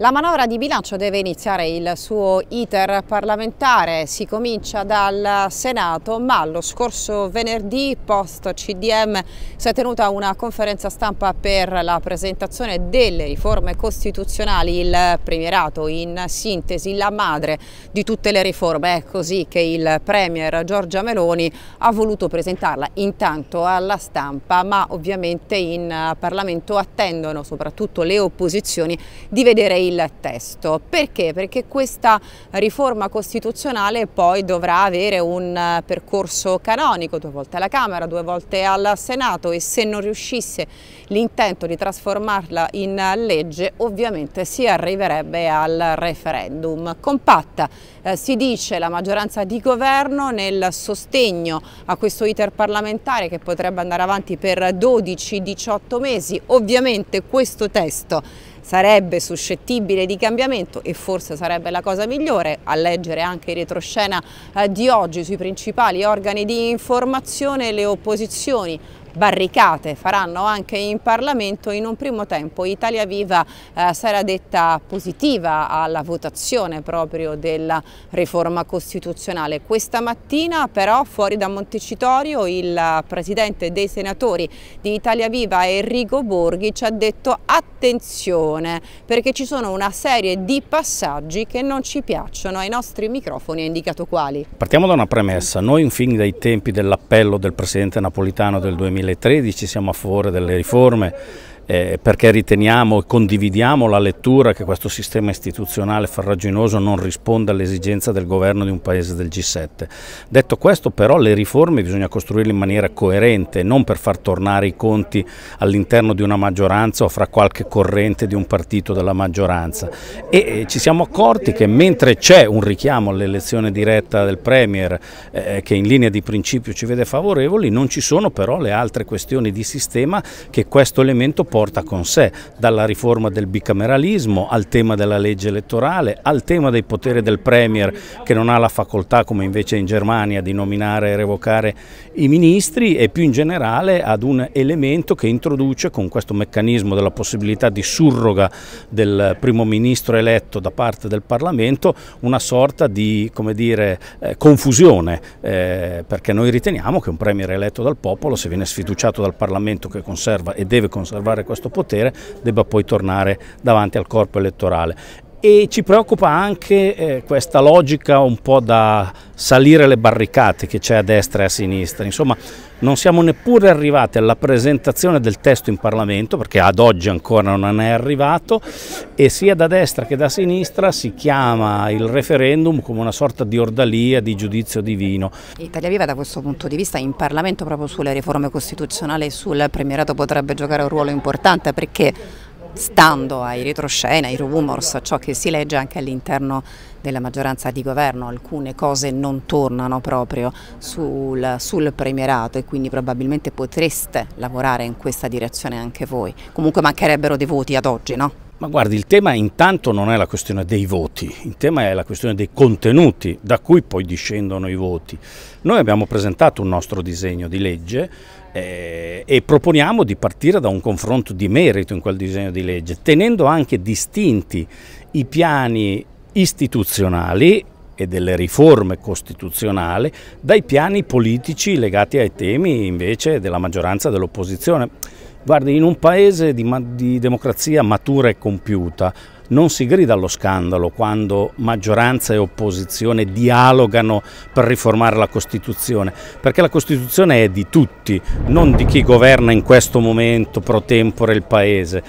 La manovra di bilancio deve iniziare il suo iter parlamentare, si comincia dal Senato, ma lo scorso venerdì post CDM si è tenuta una conferenza stampa per la presentazione delle riforme costituzionali, il premierato in sintesi la madre di tutte le riforme, è così che il premier Giorgia Meloni ha voluto presentarla intanto alla stampa, ma ovviamente in Parlamento attendono soprattutto le opposizioni di vedere il il testo. Perché? Perché questa riforma costituzionale poi dovrà avere un eh, percorso canonico, due volte alla Camera, due volte al Senato e se non riuscisse l'intento di trasformarla in legge ovviamente si arriverebbe al referendum. Compatta, eh, si dice, la maggioranza di governo nel sostegno a questo iter parlamentare che potrebbe andare avanti per 12-18 mesi. Ovviamente questo testo sarebbe suscettibile di cambiamento e forse sarebbe la cosa migliore a leggere anche in retroscena eh, di oggi sui principali organi di informazione le opposizioni barricate faranno anche in Parlamento, in un primo tempo Italia Viva eh, sarà detta positiva alla votazione proprio della riforma costituzionale. Questa mattina però fuori da Montecitorio il presidente dei senatori di Italia Viva Enrico Borghi ci ha detto attenzione perché ci sono una serie di passaggi che non ci piacciono ai nostri microfoni ha indicato quali. Partiamo da una premessa, noi infine dai tempi dell'appello del presidente napolitano del 2000 2013 siamo a favore delle riforme eh, perché riteniamo e condividiamo la lettura che questo sistema istituzionale farraginoso non risponda all'esigenza del governo di un paese del G7. Detto questo però le riforme bisogna costruirle in maniera coerente, non per far tornare i conti all'interno di una maggioranza o fra qualche corrente di un partito della maggioranza e eh, ci siamo accorti che mentre c'è un richiamo all'elezione diretta del Premier eh, che in linea di principio ci vede favorevoli, non ci sono però le altre questioni di sistema che questo elemento può porta con sé, dalla riforma del bicameralismo al tema della legge elettorale, al tema dei poteri del Premier che non ha la facoltà come invece in Germania di nominare e revocare i ministri e più in generale ad un elemento che introduce con questo meccanismo della possibilità di surroga del primo ministro eletto da parte del Parlamento una sorta di dire, eh, confusione eh, perché noi riteniamo che un Premier eletto dal popolo se viene sfiduciato dal Parlamento che conserva e deve conservare questo potere debba poi tornare davanti al corpo elettorale e ci preoccupa anche eh, questa logica un po' da salire le barricate che c'è a destra e a sinistra. Insomma, non siamo neppure arrivati alla presentazione del testo in Parlamento, perché ad oggi ancora non è arrivato, e sia da destra che da sinistra si chiama il referendum come una sorta di ordalia, di giudizio divino. Italia Viva da questo punto di vista in Parlamento proprio sulle riforme costituzionali e sul premierato potrebbe giocare un ruolo importante perché stando ai retroscena, ai rumors, a ciò che si legge anche all'interno della maggioranza di governo, alcune cose non tornano proprio sul, sul premierato e quindi probabilmente potreste lavorare in questa direzione anche voi. Comunque mancherebbero dei voti ad oggi, no? Ma guardi, il tema intanto non è la questione dei voti, il tema è la questione dei contenuti da cui poi discendono i voti. Noi abbiamo presentato un nostro disegno di legge eh, e proponiamo di partire da un confronto di merito in quel disegno di legge, tenendo anche distinti i piani istituzionali e delle riforme costituzionali dai piani politici legati ai temi invece della maggioranza dell'opposizione. Guardi, in un paese di, di democrazia matura e compiuta, non si grida allo scandalo quando maggioranza e opposizione dialogano per riformare la Costituzione, perché la Costituzione è di tutti, non di chi governa in questo momento pro tempore il Paese.